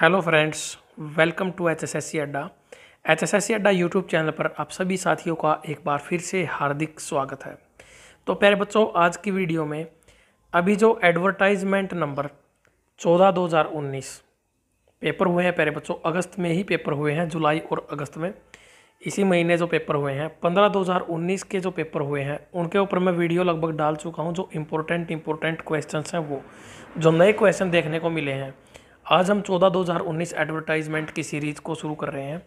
hello friends welcome to H S S C Adda H S S C अड्डा YouTube channel पर आप सभी साथियों का एक बार फिर से हार्दिक स्वागत है तो प्यारे बच्चों आज की वीडियो में अभी जो एडवर्टाइजमेंट नंबर चौदह दो हज़ार उन्नीस पेपर हुए हैं प्यारे बच्चों अगस्त में ही पेपर हुए हैं जुलाई और अगस्त में इसी महीने जो पेपर हुए हैं पंद्रह दो हज़ार उन्नीस के जो पेपर हुए हैं उनके ऊपर मैं वीडियो लगभग डाल चुका हूँ जो इम्पोर्टेंट इम्पोर्टेंट क्वेश्चन हैं वो जो नए क्वेश्चन देखने को मिले हैं आज हम 14 2019 एडवर्टाइजमेंट की सीरीज़ को शुरू कर रहे हैं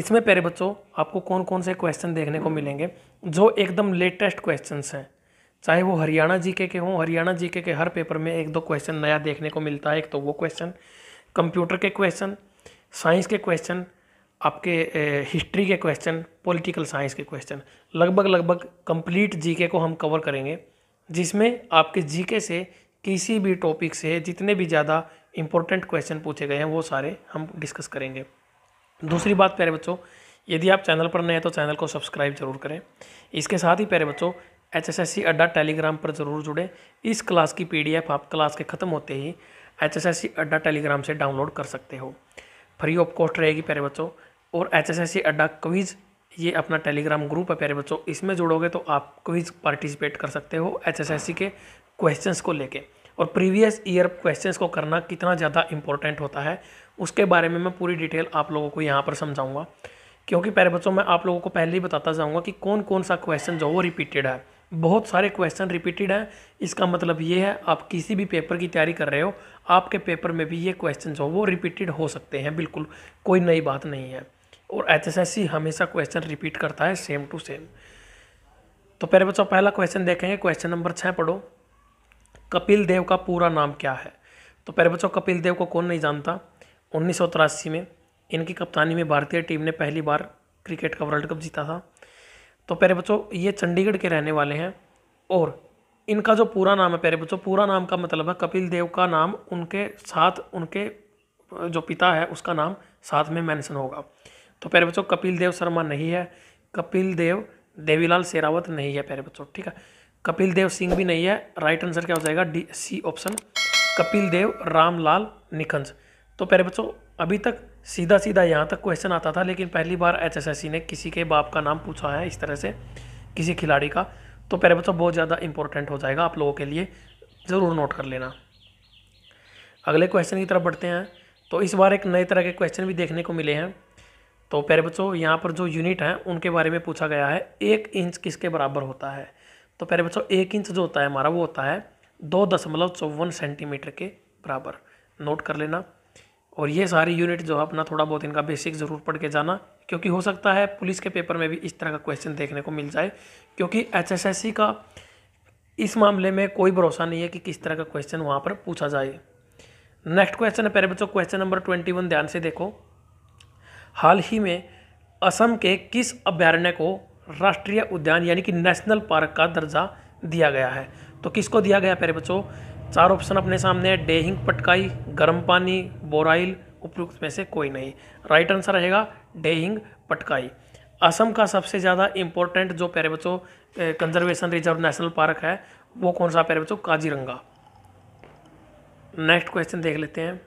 इसमें प्यारे बच्चों आपको कौन कौन से क्वेश्चन देखने को मिलेंगे जो एकदम लेटेस्ट क्वेश्चन हैं चाहे वो हरियाणा जीके के हों हरियाणा जीके के हर पेपर में एक दो क्वेश्चन नया देखने को मिलता है एक तो वो क्वेश्चन कंप्यूटर के क्वेश्चन साइंस के क्वेश्चन आपके हिस्ट्री के क्वेश्चन पॉलिटिकल साइंस के क्वेश्चन लगभग लगभग कंप्लीट जीके को हम कवर करेंगे जिसमें आपके जीके से किसी भी टॉपिक से जितने भी ज़्यादा इंपॉर्टेंट क्वेश्चन पूछे गए हैं वो सारे हम डिस्कस करेंगे दूसरी बात प्यारे बच्चों यदि आप चैनल पर नए हैं तो चैनल को सब्सक्राइब जरूर करें इसके साथ ही प्यारे बच्चों H S S C Adda Telegram पर ज़रूर जुड़ें इस क्लास की पी डी एफ आप क्लास के ख़त्म होते ही H S S C Adda Telegram से डाउनलोड कर सकते हो फ्री ऑफ कॉस्ट रहेगी प्यारे बच्चों और एच एस एस सी अड्डा क्विज़ ये अपना टेलीग्राम ग्रुप है प्यारे बच्चों इसमें जुड़ोगे तो आप क्विज़ पार्टिसिपेट कर सकते हो एच एस एस सी के क्वेश्चन को लेकर और प्रीवियस ईयर क्वेश्चंस को करना कितना ज़्यादा इंपॉर्टेंट होता है उसके बारे में मैं पूरी डिटेल आप लोगों को यहाँ पर समझाऊँगा क्योंकि पहले बच्चों मैं आप लोगों को पहले ही बताता जाऊँगा कि कौन कौन सा क्वेश्चन जो वो रिपीटेड है बहुत सारे क्वेश्चन रिपीटेड हैं इसका मतलब ये है आप किसी भी पेपर की तैयारी कर रहे हो आपके पेपर में भी ये क्वेश्चन जो वो रिपीटेड हो सकते हैं बिल्कुल कोई नई बात नहीं है और एच हमेशा क्वेश्चन रिपीट करता है सेम टू सेम तो पहले बच्चों पहला क्वेश्चन देखेंगे क्वेश्चन नंबर छः पढ़ो कपिल देव का पूरा नाम क्या है तो पहले बच्चों कपिल देव को कौन नहीं जानता उन्नीस में इनकी कप्तानी में भारतीय टीम ने पहली बार क्रिकेट का वर्ल्ड कप जीता था तो प्यारे बच्चों ये चंडीगढ़ के रहने वाले हैं और इनका जो पूरा नाम है प्यारे बच्चों पूरा नाम का मतलब है कपिल देव का नाम उनके साथ उनके जो पिता है उसका नाम साथ में मेंशन होगा तो प्यारे बच्चों कपिल देव शर्मा नहीं है कपिल देव देवीलाल शेरावत नहीं है प्यारे बच्चों ठीक है कपिल देव सिंह भी नहीं है राइट आंसर क्या हो जाएगा D C option Kapil Dev Ramlal Nikhanj तो प्यारे बच्चों अभी तक सीधा सीधा यहाँ तक क्वेश्चन आता था लेकिन पहली बार एचएसएससी ने किसी के बाप का नाम पूछा है इस तरह से किसी खिलाड़ी का तो प्यारे बच्चों बहुत ज़्यादा इंपॉर्टेंट हो जाएगा आप लोगों के लिए ज़रूर नोट कर लेना अगले क्वेश्चन की तरफ बढ़ते हैं तो इस बार एक नए तरह के क्वेश्चन भी देखने को मिले हैं तो प्यारे बच्चों यहाँ पर जो यूनिट हैं उनके बारे में पूछा गया है एक इंच किसके बराबर होता है तो प्यारे बच्चों एक इंच जो होता है हमारा वो होता है दो दशमलव चौवन सेंटीमीटर के बराबर नोट कर लेना और ये सारी यूनिट जो है अपना थोड़ा बहुत इनका बेसिक ज़रूर पढ़ के जाना क्योंकि हो सकता है पुलिस के पेपर में भी इस तरह का क्वेश्चन देखने को मिल जाए क्योंकि एचएसएससी का इस मामले में कोई भरोसा नहीं है कि किस तरह का क्वेश्चन वहाँ पर पूछा जाए नेक्स्ट क्वेश्चन है पहले बच्चों क्वेश्चन नंबर ट्वेंटी वन ध्यान से देखो हाल ही में असम के किस अभ्यारण्य को राष्ट्रीय उद्यान यानी कि नेशनल पार्क का दर्जा दिया गया है तो किसको दिया गया प्यारे बच्चों चार ऑप्शन अपने सामने है डेहिंग पटकाई गर्म पानी बोराइल उपयुक्त में से कोई नहीं राइट आंसर रहेगा डेहिंग पटकाई असम का सबसे ज़्यादा इंपॉर्टेंट जो प्यारे बच्चों कंजर्वेशन रिजर्व नेशनल पार्क है वो कौन सा प्यारे बच्चों काजीरंगा नेक्स्ट क्वेश्चन देख लेते हैं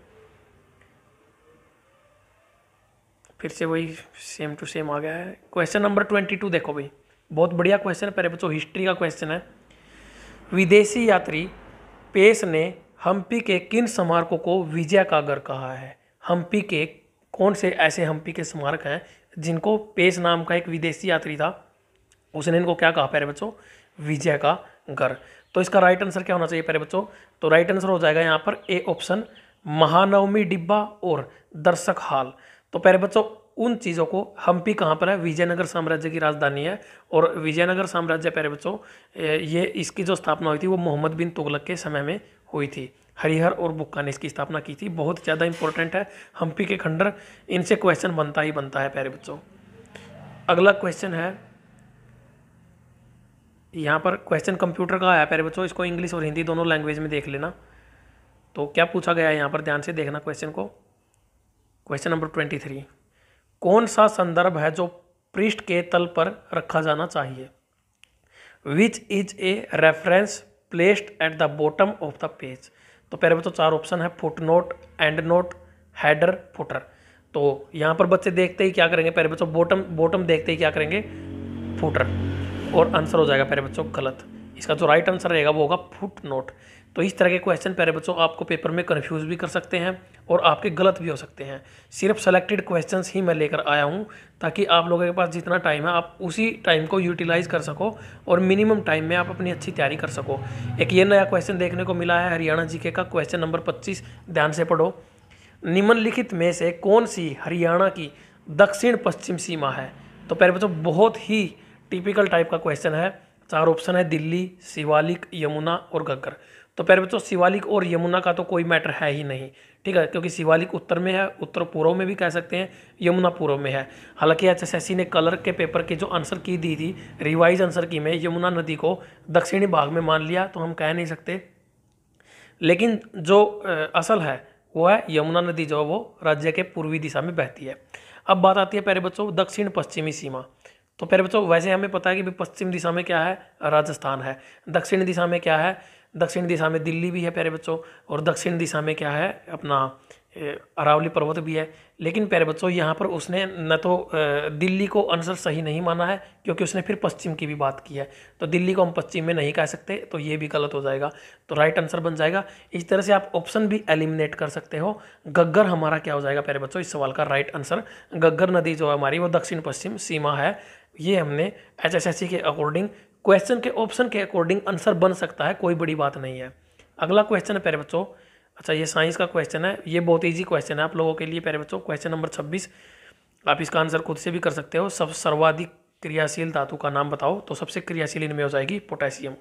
फिर से वही सेम टू सेम आ गया है क्वेश्चन नंबर ट्वेंटी टू देखो भाई बहुत बढ़िया क्वेश्चन है पहले बच्चों हिस्ट्री का क्वेश्चन है विदेशी यात्री पेस ने हम्पी के किन स्मारकों को विजय कागर कहा है हम्पी के कौन से ऐसे हम्पी के स्मारक हैं जिनको पेस नाम का एक विदेशी यात्री था उसने इनको क्या कहा पहले बच्चों विजय का घर तो इसका राइट आंसर क्या होना चाहिए पहले बच्चों तो राइट आंसर हो जाएगा यहाँ पर ए ऑप्शन महानवमी डिब्बा और दर्शक हाल तो प्यारे बच्चों उन चीज़ों को हम्पी कहाँ पर है विजयनगर साम्राज्य की राजधानी है और विजयनगर साम्राज्य प्यारे बच्चों ये इसकी जो स्थापना हुई थी वो मोहम्मद बिन तुगलक के समय में हुई थी हरिहर और बुक्का ने इसकी स्थापना की थी बहुत ज़्यादा इंपॉर्टेंट है हम्पी के खंडर इनसे क्वेश्चन बनता ही बनता है प्यारे बच्चों अगला क्वेश्चन है यहाँ पर क्वेश्चन कंप्यूटर का आया प्यारे बच्चों इसको इंग्लिश और हिंदी दोनों लैंग्वेज में देख लेना तो क्या पूछा गया है यहाँ पर ध्यान से देखना क्वेश्चन को क्वेश्चन नंबर ट्वेंटी थ्री कौन सा संदर्भ है जो पृष्ठ के तल पर रखा जाना चाहिए which is a reference placed at the bottom of the page तो पहले में तो चार ऑप्शन है footnote endnote header footer तो यहाँ पर बच्चे देखते ही क्या करेंगे पहले बच्चों बॉटम बॉटम देखते ही क्या करेंगे फुटर और आंसर हो जाएगा पहले बच्चों गलत इसका जो राइट आंसर रहेगा वो होगा फुट नोट तो इस तरह के क्वेश्चन प्यारे बच्चों आपको पेपर में कन्फ्यूज भी कर सकते हैं और आपके गलत भी हो सकते हैं सिर्फ सेलेक्टेड क्वेश्चन ही मैं लेकर आया हूँ ताकि आप लोगों के पास जितना टाइम है आप उसी टाइम को यूटिलाइज़ कर सको और मिनिमम टाइम में आप अपनी अच्छी तैयारी कर सको एक ये नया क्वेश्चन देखने को मिला है हरियाणा जी का क्वेश्चन नंबर पच्चीस ध्यान से पढ़ो निम्नलिखित में से कौन सी हरियाणा की दक्षिण पश्चिम सीमा है तो प्यारे बच्चों बहुत ही टिपिकल टाइप का क्वेश्चन है चार ऑप्शन है दिल्ली शिवालिक यमुना और गग्गर तो प्यारे बच्चों शिवालिक और यमुना का तो कोई मैटर है ही नहीं ठीक है क्योंकि शिवालिक उत्तर में है उत्तर पूर्व में भी कह सकते हैं यमुना पूर्व में है हालांकि एच एस ने कलर के पेपर के जो आंसर की दी थी रिवाइज आंसर की में यमुना नदी को दक्षिणी भाग में मान लिया तो हम कह नहीं सकते लेकिन जो असल है वो है यमुना नदी जो वो राज्य के पूर्वी दिशा में बहती है अब बात आती है प्यारे बच्चों दक्षिण पश्चिमी सीमा तो प्यारे बच्चों वैसे हमें पता है कि पश्चिम दिशा में क्या है राजस्थान है दक्षिण दिशा में क्या है दक्षिण दिशा में दिल्ली भी है प्यारे बच्चों और दक्षिण दिशा में क्या है अपना अरावली पर्वत भी है लेकिन प्यारे बच्चों यहाँ पर उसने न तो दिल्ली को आंसर सही नहीं माना है क्योंकि उसने फिर पश्चिम की भी बात की है तो दिल्ली को हम पश्चिम में नहीं कह सकते तो ये भी गलत हो जाएगा तो राइट आंसर बन जाएगा इस तरह से आप ऑप्शन भी एलिमिनेट कर सकते हो गग्गर हमारा क्या हो जाएगा प्यारे बच्चों इस सवाल का राइट आंसर गग्गर नदी जो हमारी वो दक्षिण पश्चिम सीमा है ये हमने एच के अकॉर्डिंग क्वेश्चन के ऑप्शन के अकॉर्डिंग आंसर बन सकता है कोई बड़ी बात नहीं है अगला क्वेश्चन है प्यारे बच्चों अच्छा ये साइंस का क्वेश्चन है ये बहुत ईजी क्वेश्चन है आप लोगों के लिए प्यारे बच्चों क्वेश्चन नंबर छब्बीस आप इसका आंसर खुद से भी कर सकते हो सब सर्वाधिक क्रियाशील धातु का नाम बताओ तो सबसे क्रियाशील इनमें हो जाएगी पोटेशियम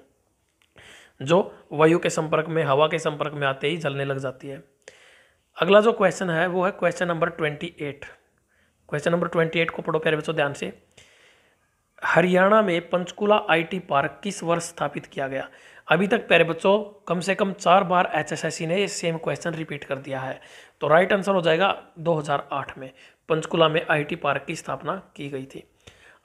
जो वायु के संपर्क में हवा के संपर्क में आते ही जलने लग जाती है अगला जो क्वेश्चन है वो है question number twenty eight question number twenty eight को पढ़ो प्यारे बच्चों ध्यान से हरियाणा में पंचकुला आईटी पार्क किस वर्ष स्थापित किया गया अभी तक प्यारे बच्चों कम से कम चार बार एचएसएससी ने ये सेम क्वेश्चन रिपीट कर दिया है तो राइट आंसर हो जाएगा 2008 में पंचकुला में आईटी पार्क की स्थापना की गई थी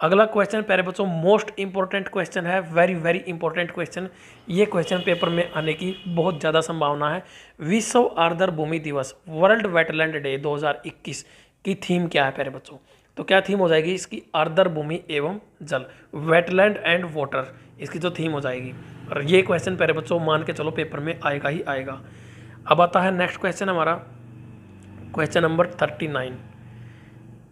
अगला क्वेश्चन प्यारे बच्चों मोस्ट इंपॉर्टेंट क्वेश्चन है वेरी वेरी इंपॉर्टेंट क्वेश्चन ये क्वेश्चन पेपर में आने की बहुत ज़्यादा संभावना है विश्व आर्दर भूमि दिवस वर्ल्ड वेटलैंड डे 2021 की थीम क्या है प्यारे बच्चों तो क्या थीम हो जाएगी इसकी आर्द्र भूमि एवं जल वेटलैंड एंड वाटर इसकी जो थीम हो जाएगी और ये क्वेश्चन पहले बच्चों मान के चलो पेपर में आएगा ही आएगा अब आता है नेक्स्ट क्वेश्चन हमारा question number thirty nine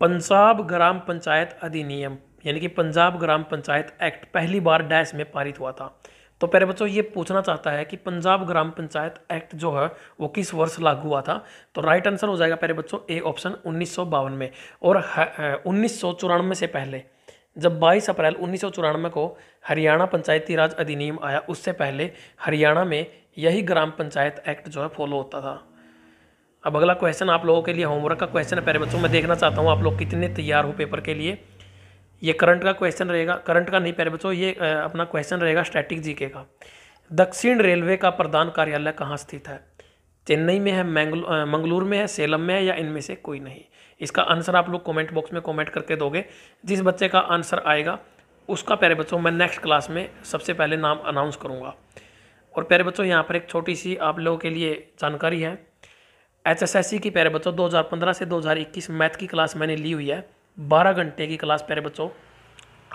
Punjab Gram Panchayat Adhiniyam यानी कि पंजाब ग्राम पंचायत एक्ट पहली बार डैश में पारित हुआ था तो प्यारे बच्चों ये पूछना चाहता है कि पंजाब ग्राम पंचायत एक्ट जो है वो किस वर्ष लागू हुआ था तो राइट आंसर हो जाएगा प्यारे बच्चों ए ऑप्शन उन्नीस में और उन्नीस से पहले जब 22 अप्रैल उन्नीस को हरियाणा पंचायती राज अधिनियम आया उससे पहले हरियाणा में यही ग्राम पंचायत एक्ट जो है फॉलो होता था अब अगला क्वेश्चन आप लोगों के लिए होमवर्क का क्वेश्चन है प्यारे बच्चों मैं देखना चाहता हूँ आप लोग कितने तैयार हो पेपर के लिए ये करंट का क्वेश्चन रहेगा करंट का नहीं प्यारे बच्चों ये अपना क्वेश्चन रहेगा स्टैटिक जीके का दक्षिण रेलवे का प्रधान कार्यालय कहाँ स्थित है चेन्नई में है मंगलूर में है सेलम में है या इनमें से कोई नहीं इसका आंसर आप लोग कमेंट बॉक्स में कमेंट करके दोगे जिस बच्चे का आंसर आएगा उसका प्यारे बच्चों मैं नेक्स्ट क्लास में सबसे पहले नाम अनाउंस करूँगा और प्यारे बच्चों यहाँ पर एक छोटी सी आप लोगों के लिए जानकारी है एच की प्यारे बच्चों 2015 से 2021 मैथ की क्लास मैंने ली हुई है बारह घंटे की क्लास प्यारे बच्चों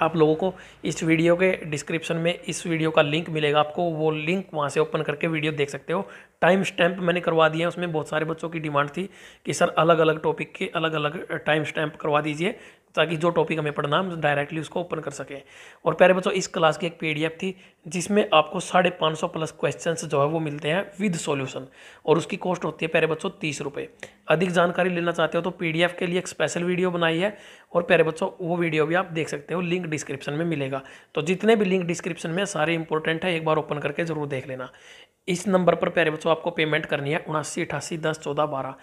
आप लोगों को इस वीडियो के डिस्क्रिप्शन में इस वीडियो का लिंक मिलेगा आपको वो लिंक वहाँ से ओपन करके वीडियो देख सकते हो टाइम स्टैम्प मैंने करवा दिया उसमें बहुत सारे बच्चों की डिमांड थी कि सर अलग अलग टॉपिक के अलग अलग टाइम स्टैम्प करवा दीजिए ताकि जो टॉपिक हमें पढ़ना हम डायरेक्टली उसको ओपन कर सकें और प्यारे बच्चों इस क्लास की एक पी थी जिसमें आपको साढ़े पाँच सौ प्लस क्वेश्चंस जो है वो मिलते हैं विद सॉल्यूशन और उसकी कॉस्ट होती है प्यारे बच्चों तीस रुपये अधिक जानकारी लेना चाहते हो तो पीडीएफ के लिए एक स्पेशल वीडियो बनाई है और प्यारे बच्चों वो वीडियो भी आप देख सकते हो लिंक डिस्क्रिप्शन में मिलेगा तो जितने भी लिंक डिस्क्रिप्शन में सारे इंपॉर्टेंट है एक बार ओपन करके ज़रूर देख लेना इस नंबर पर प्यारे बच्चों आपको पेमेंट करनी है उनासी अठासी दस चौदह बारह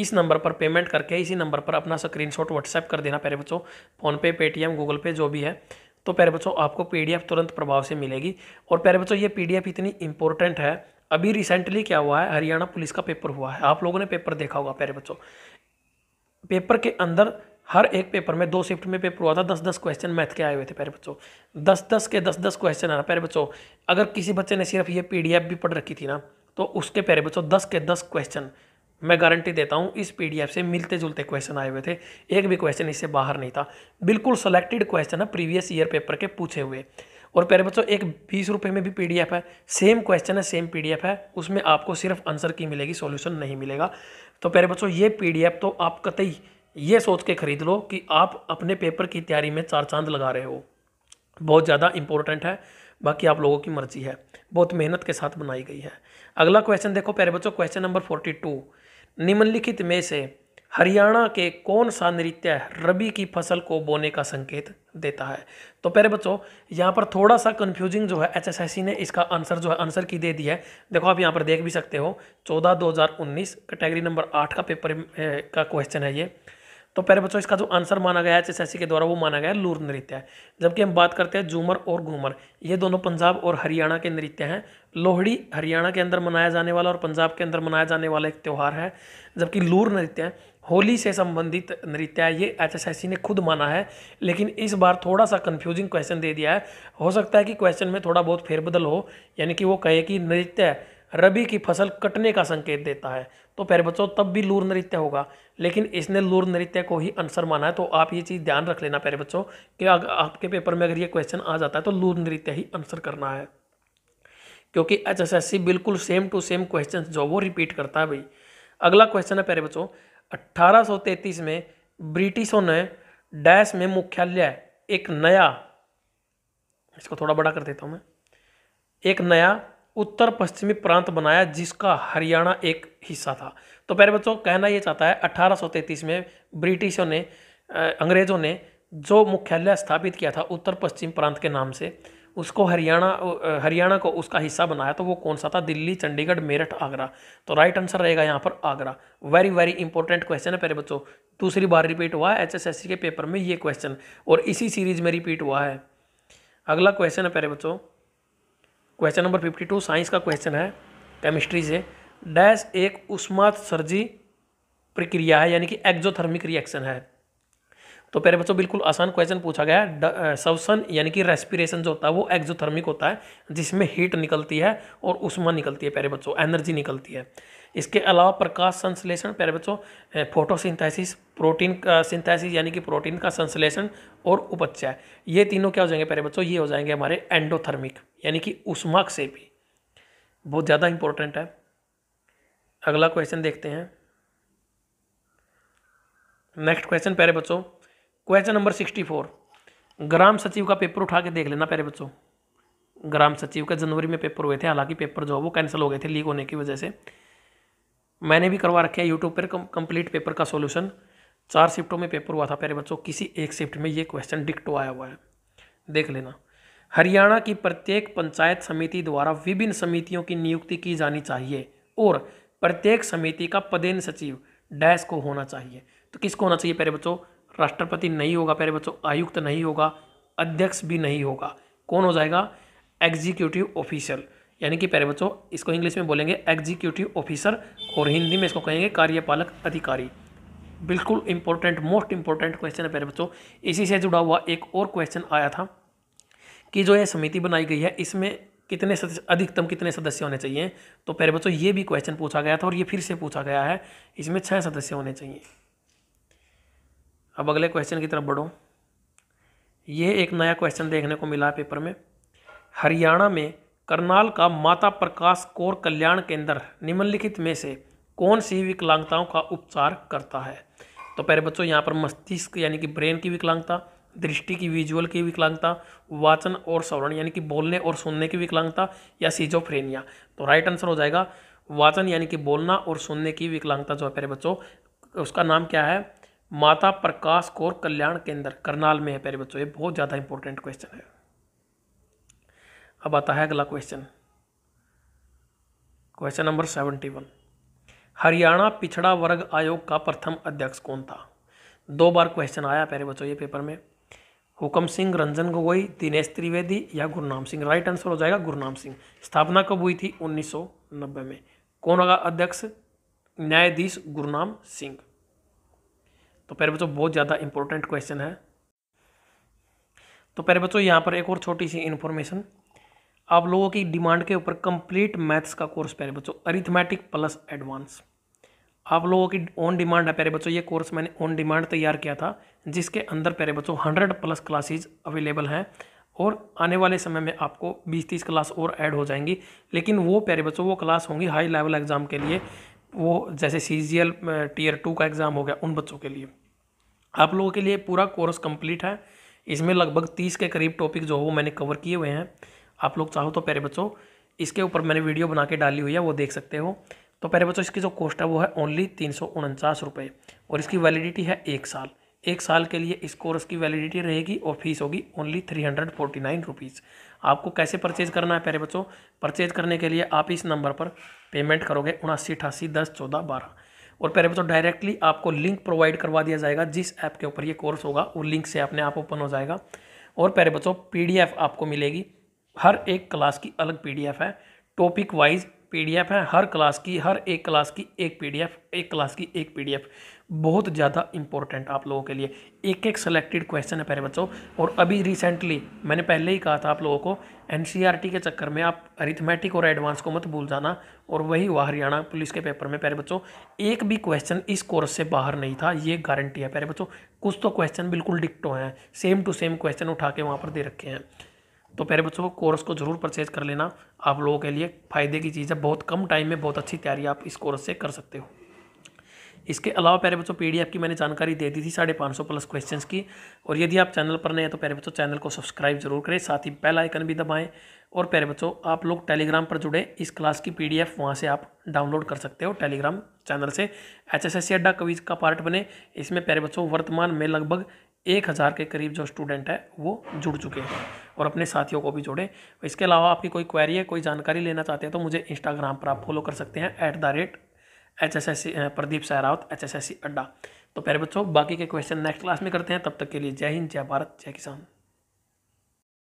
इस नंबर पर पेमेंट करके इसी नंबर पर अपना स्क्रीनशॉट व्हाट्सएप कर देना प्यारे बच्चों फ़ोनपे पेटीएम गूगल पे जो भी है तो प्यारे बच्चों आपको पीडीएफ तुरंत प्रभाव से मिलेगी और प्यारे बच्चों ये पीडीएफ इतनी इंपॉर्टेंट है अभी रिसेंटली क्या हुआ है हरियाणा पुलिस का पेपर हुआ है आप लोगों ने पेपर देखा होगा प्यारे बच्चों पेपर के अंदर हर एक पेपर में दो शिफ्ट में पेपर हुआ था दस दस क्वेश्चन मैथ के आए हुए थे प्यारे बच्चों दस दस के दस दस क्वेश्चन आना प्यारे बच्चों अगर किसी बच्चे ने सिर्फ ये पीडीएफ भी पढ़ रखी थी ना तो उसके प्यारे बच्चों दस के दस क्वेश्चन मैं गारंटी देता हूँ इस पी से मिलते जुलते क्वेश्चन आए हुए थे एक भी क्वेश्चन इससे बाहर नहीं था बिल्कुल सेलेक्टेड क्वेश्चन है प्रीवियस ईयर पेपर के पूछे हुए और प्यारे बच्चों एक बीस रुपये में भी पी है सेम क्वेश्चन है सेम पी है उसमें आपको सिर्फ आंसर की मिलेगी सॉल्यूशन नहीं मिलेगा तो प्यारे बच्चों ये पी तो आप कतई ये सोच के खरीद लो कि आप अपने पेपर की तैयारी में चार चांद लगा रहे हो बहुत ज़्यादा इंपॉर्टेंट है बाकी आप लोगों की मर्जी है बहुत मेहनत के साथ बनाई गई है अगला क्वेश्चन देखो प्यारे बच्चों क्वेश्चन नंबर फोर्टी टू निम्नलिखित में से हरियाणा के कौन सा नृत्य रबी की फसल को बोने का संकेत देता है तो प्यारे बच्चों यहाँ पर थोड़ा सा कन्फ्यूजिंग जो है एचएसएससी ने इसका आंसर जो है आंसर की दे दिया है देखो आप यहाँ पर देख भी सकते हो चौदह दो हज़ार उन्नीस कैटेगरी नंबर आठ का पेपर का क्वेश्चन है ये तो पहले बच्चों इसका जो आंसर माना गया है एच के द्वारा वो माना गया लूर नृत्य है जबकि हम बात करते हैं झूमर और घूमर ये दोनों पंजाब और हरियाणा के नृत्य हैं लोहड़ी हरियाणा के अंदर मनाया जाने वाला और पंजाब के अंदर मनाया जाने वाला एक त्यौहार है जबकि लूर नृत्य होली से संबंधित नृत्य है ये एच ने खुद माना है लेकिन इस बार थोड़ा सा कन्फ्यूजिंग क्वेश्चन दे दिया है हो सकता है कि क्वेश्चन में थोड़ा बहुत फेरबदल हो यानी कि वो कहे कि नृत्य रबी की फसल कटने का संकेत देता है तो प्यारे बच्चों तब भी लूर नृत्य होगा लेकिन इसने लूर नृत्य को ही आंसर माना है तो आप ये चीज़ ध्यान रख लेना प्यारे बच्चों कि अगर आपके पेपर में अगर ये क्वेश्चन आ जाता है तो लूर नृत्य ही आंसर करना है क्योंकि एच बिल्कुल सेम टू सेम क्वेश्चन जो वो रिपीट करता है भाई अगला क्वेश्चन है प्यारे बच्चों 1833 में ब्रिटिशों ने डैश में मुख्यालय एक नया इसको थोड़ा बड़ा कर देता हूँ मैं एक नया उत्तर पश्चिमी प्रांत बनाया जिसका हरियाणा एक हिस्सा था तो प्यारे बच्चों कहना यह चाहता है 1833 में ब्रिटिशों ने अंग्रेजों ने जो मुख्यालय स्थापित किया था उत्तर पश्चिम प्रांत के नाम से उसको हरियाणा हरियाणा को उसका हिस्सा बनाया तो वो कौन सा था दिल्ली चंडीगढ़ मेरठ आगरा तो राइट आंसर रहेगा यहाँ पर Agra very very important question है पहले बच्चों दूसरी बार रिपीट हुआ है एच के पेपर में ये क्वेश्चन और इसी सीरीज में रिपीट हुआ है अगला क्वेश्चन है पहले बच्चों question number fifty two science का क्वेश्चन है केमिस्ट्री से डैश एक उष्मात्सर्जी प्रक्रिया है यानी कि एक्जोथर्मिक रिएक्शन है तो पहले बच्चों बिल्कुल आसान क्वेश्चन पूछा गया है सवसन यानी कि रेस्पिरेशन जो होता है वो एक्जोथर्मिक होता है जिसमें हीट निकलती है और उष्मा निकलती है पहले बच्चों एनर्जी निकलती है इसके अलावा प्रकाश संश्लेषण प्यारे बच्चों फोटोसिंथेसिस प्रोटीन का सिंथेसिस यानी कि प्रोटीन का संश्लेषण और उपचय ये तीनों क्या हो जाएंगे प्यारे बच्चों ये हो जाएंगे हमारे एंडोथर्मिक यानी कि उष्मा से भी बहुत ज़्यादा इंपॉर्टेंट है अगला क्वेश्चन देखते हैं नेक्स्ट क्वेश्चन प्यारे बच्चों क्वेश्चन नंबर सिक्सटी फोर ग्राम सचिव का पेपर उठा के देख लेना प्यारे बच्चों ग्राम सचिव का जनवरी में पेपर हुए थे हालांकि पेपर जो है वो कैंसिल हो गए थे लीक होने की वजह से मैंने भी करवा रखे हैं यूट्यूब पर कंप्लीट पेपर का सोल्यूशन चार शिफ्टों में पेपर हुआ था प्यारे बच्चों किसी एक शिफ्ट में ये क्वेश्चन डिक्टो आया हुआ है देख लेना हरियाणा की प्रत्येक पंचायत समिति द्वारा विभिन्न समितियों की नियुक्ति की जानी चाहिए और प्रत्येक समिति का पदेन सचिव डैश को होना चाहिए तो किसको होना चाहिए प्यारे बच्चों राष्ट्रपति नहीं होगा प्यारे बच्चों आयुक्त नहीं होगा अध्यक्ष भी नहीं होगा कौन हो जाएगा एग्जीक्यूटिव ऑफिसर यानी कि प्यारे बच्चों इसको इंग्लिश में बोलेंगे एग्जीक्यूटिव ऑफिसर और हिंदी में इसको कहेंगे कार्यपालक अधिकारी बिल्कुल इंपॉर्टेंट मोस्ट इंपॉर्टेंट क्वेश्चन है प्यारे बच्चों इसी से जुड़ा हुआ एक और क्वेश्चन आया था कि जो ये समिति बनाई गई है इसमें कितने सदस्य अधिकतम कितने सदस्य होने चाहिए तो प्यारे बच्चों ये भी क्वेश्चन पूछा गया था और ये फिर से पूछा गया है इसमें छः सदस्य होने चाहिए अब अगले क्वेश्चन की तरफ बढ़ो ये एक नया क्वेश्चन देखने को मिला पेपर में हरियाणा में करनाल का माता प्रकाश कौर कल्याण केंद्र निम्नलिखित में से कौन सी विकलांगताओं का उपचार करता है तो पहले बच्चों यहाँ पर मस्तिष्क यानी कि ब्रेन की विकलांगता दृष्टि की विजुअल की विकलांगता वाचन और श्रवण यानी कि बोलने और सुनने की विकलांगता या सीजोफ्रेनिया तो राइट आंसर हो जाएगा वाचन यानी कि बोलना और सुनने की विकलांगता जो है पहले बच्चों उसका नाम क्या है माता प्रकाश कौर कल्याण केंद्र करनाल में है पहले बच्चों ये बहुत ज़्यादा इंपॉर्टेंट क्वेश्चन है अब आता है अगला question question number seventy one Haryana पिछड़ा वर्ग आयोग का प्रथम अध्यक्ष कौन था दो बार क्वेश्चन आया पहले बच्चों ये पेपर में हुकम सिंह रंजन गोगोई दिनेश त्रिवेदी या गुरनाम सिंह राइट आंसर हो जाएगा गुरुनाम सिंह स्थापना कब हुई थी 1990 में कौन होगा अध्यक्ष न्यायाधीश गुरुनाम सिंह तो पहले बच्चों बहुत ज़्यादा इंपॉर्टेंट क्वेश्चन है तो पहले बच्चों यहाँ पर एक और छोटी सी इन्फॉर्मेशन आप लोगों की डिमांड के ऊपर कंप्लीट मैथ्स का कोर्स प्यारे बच्चों अरिथमेटिक प्लस एडवांस आप लोगों की ऑन डिमांड है प्यारे बच्चों ये कोर्स मैंने ऑन डिमांड तैयार किया था जिसके अंदर प्यारे बच्चों हंड्रेड प्लस क्लासेज अवेलेबल हैं और आने वाले समय में आपको बीस तीस क्लास और ऐड हो जाएंगी लेकिन वो प्यारे बच्चों वो क्लास होंगी हाई लेवल एग्ज़ाम के लिए वो जैसे C G L tier two का एग्ज़ाम हो गया उन बच्चों के लिए आप लोगों के लिए पूरा कोर्स कंप्लीट है इसमें लगभग तीस के करीब टॉपिक जो है वो मैंने कवर किए हुए हैं आप लोग चाहो तो प्यारे बच्चों इसके ऊपर मैंने वीडियो बना के डाली हुई है वो देख सकते हो तो प्यारे बच्चों इसकी जो कॉस्ट है वो है ओनली तीन सौ उनचास रुपये और इसकी वैलिडिटी है एक साल एक साल के लिए इस कोर्स की वैलिडिटी रहेगी और फीस होगी only three hundred forty nine rupees आपको कैसे परचेज़ करना है प्यारे बच्चों परचेज़ करने के लिए आप इस नंबर पर पेमेंट करोगे उनासी अठासी दस चौदह बारह और प्यारे बच्चों डायरेक्टली आपको लिंक प्रोवाइड करवा दिया जाएगा जिस ऐप के ऊपर ये कोर्स होगा वो लिंक से अपने आप ओपन हो जाएगा और प्यारे बच्चों पी आपको मिलेगी हर एक क्लास की अलग पीडीएफ है टॉपिक वाइज पीडीएफ है हर क्लास की हर एक क्लास की एक पीडीएफ एक क्लास की एक पीडीएफ बहुत ज़्यादा इंपॉर्टेंट आप लोगों के लिए एक एक सेलेक्टेड क्वेश्चन है पहले बच्चों और अभी रिसेंटली मैंने पहले ही कहा था आप लोगों को एन e के चक्कर में आप अरिथमेटिक और एडवांस को मत भूल जाना और वही हुआ हरियाणा पुलिस के पेपर में पहले बच्चों एक भी क्वेश्चन इस कोर्स से बाहर नहीं था ये गारंटी है पहले बच्चों कुछ तो क्वेश्चन बिल्कुल डिक्टो हैं सेम टू सेम क्वेश्चन उठा के वहाँ पर दे रखे हैं तो प्यारे बच्चों कोर्स को ज़रूर परचेज कर लेना आप लोगों के लिए फ़ायदे की चीज़ है बहुत कम टाइम में बहुत अच्छी तैयारी आप इस कोर्स से कर सकते हो इसके अलावा प्यारे बच्चों पीडीएफ की मैंने जानकारी दे दी थी साढ़े पाँच सौ प्लस क्वेश्चंस की और यदि आप चैनल पर नए हैं तो प्यारे बच्चों चैनल को सब्सक्राइब जरूर करें साथ ही बेल आइकन भी दबाएं और प्यारे बच्चों आप लोग टेलीग्राम पर जुड़े इस क्लास की पीडीएफ वहाँ से आप डाउनलोड कर सकते हो टेलीग्राम चैनल से एच एस अड्डा कवीज का पार्ट बने इसमें प्यारे बच्चों वर्तमान में लगभग एक हज़ार के करीब जो स्टूडेंट है वो जुड़ चुके हैं और अपने साथियों को भी जोड़े इसके अलावा आपकी कोई क्वेरी है कोई जानकारी लेना चाहते हैं तो मुझे इंस्टाग्राम पर आप फॉलो कर सकते हैं at the rate H S S C Pradeep Sehrawat H S S C Adda तो प्यारे बच्चों बाकी के क्वेश्चन नेक्स्ट क्लास में करते हैं तब तक के लिए जय हिंद जय भारत जय किसान